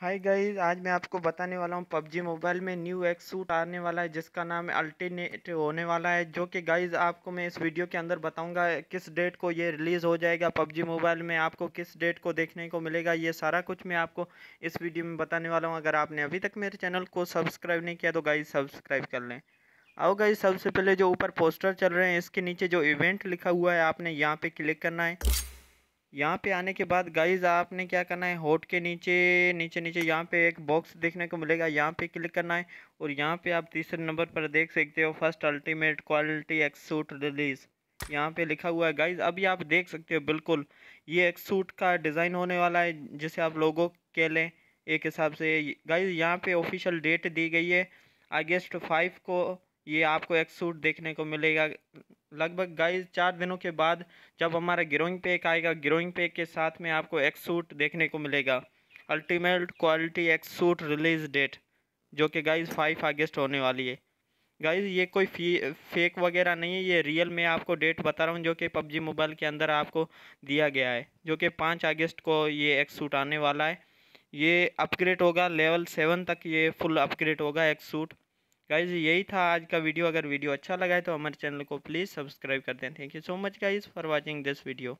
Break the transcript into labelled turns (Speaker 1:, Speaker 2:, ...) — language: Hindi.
Speaker 1: हाय गाइस आज मैं आपको बताने वाला हूँ पबजी मोबाइल में न्यू एक सूट आने वाला है जिसका नाम अल्टीनेट होने वाला है जो कि गाइस आपको मैं इस वीडियो के अंदर बताऊंगा किस डेट को ये रिलीज़ हो जाएगा पबजी मोबाइल में आपको किस डेट को देखने को मिलेगा ये सारा कुछ मैं आपको इस वीडियो में बताने वाला हूँ अगर आपने अभी तक मेरे चैनल को सब्सक्राइब नहीं किया तो गाइज सब्सक्राइब कर लें आओ गाइज सबसे पहले जो ऊपर पोस्टर चल रहे हैं इसके नीचे जो इवेंट लिखा हुआ है आपने यहाँ पर क्लिक करना है यहाँ पे आने के बाद गाइज आपने क्या करना है होट के नीचे नीचे नीचे यहाँ पे एक बॉक्स देखने को मिलेगा यहाँ पे क्लिक करना है और यहाँ पे आप तीसरे नंबर पर देख सकते हो first ultimate quality X suit release यहाँ पे लिखा हुआ है गाइज अभी आप देख सकते हो बिल्कुल ये एक सूट का डिज़ाइन होने वाला है जिसे आप लोगों के लें एक हिसाब से गाइज यहाँ पे ऑफिशियल डेट दी गई है अगस्ट फाइव को ये आपको एक सूट देखने को मिलेगा लगभग गाइस चार दिनों के बाद जब हमारा ग्रोइंग पैक आएगा ग्रोइंग पैक के साथ में आपको एक्स सूट देखने को मिलेगा ultimate quality X suit release date जो कि गाइस फाइव अगस्त होने वाली है गाइस ये कोई फी फेक वगैरह नहीं है ये रियल में आपको डेट बता रहा हूँ जो कि पबजी मोबाइल के अंदर आपको दिया गया है जो कि पाँच अगस्त को ये एक्स सूट आने वाला है ये अपग्रेड होगा लेवल सेवन तक ये फुल अपग्रेड होगा एक्स सूट गाइज यही था आज का वीडियो अगर वीडियो अच्छा लगा है तो हमारे चैनल को प्लीज़ सब्सक्राइब कर दें thank you so much guys for watching this video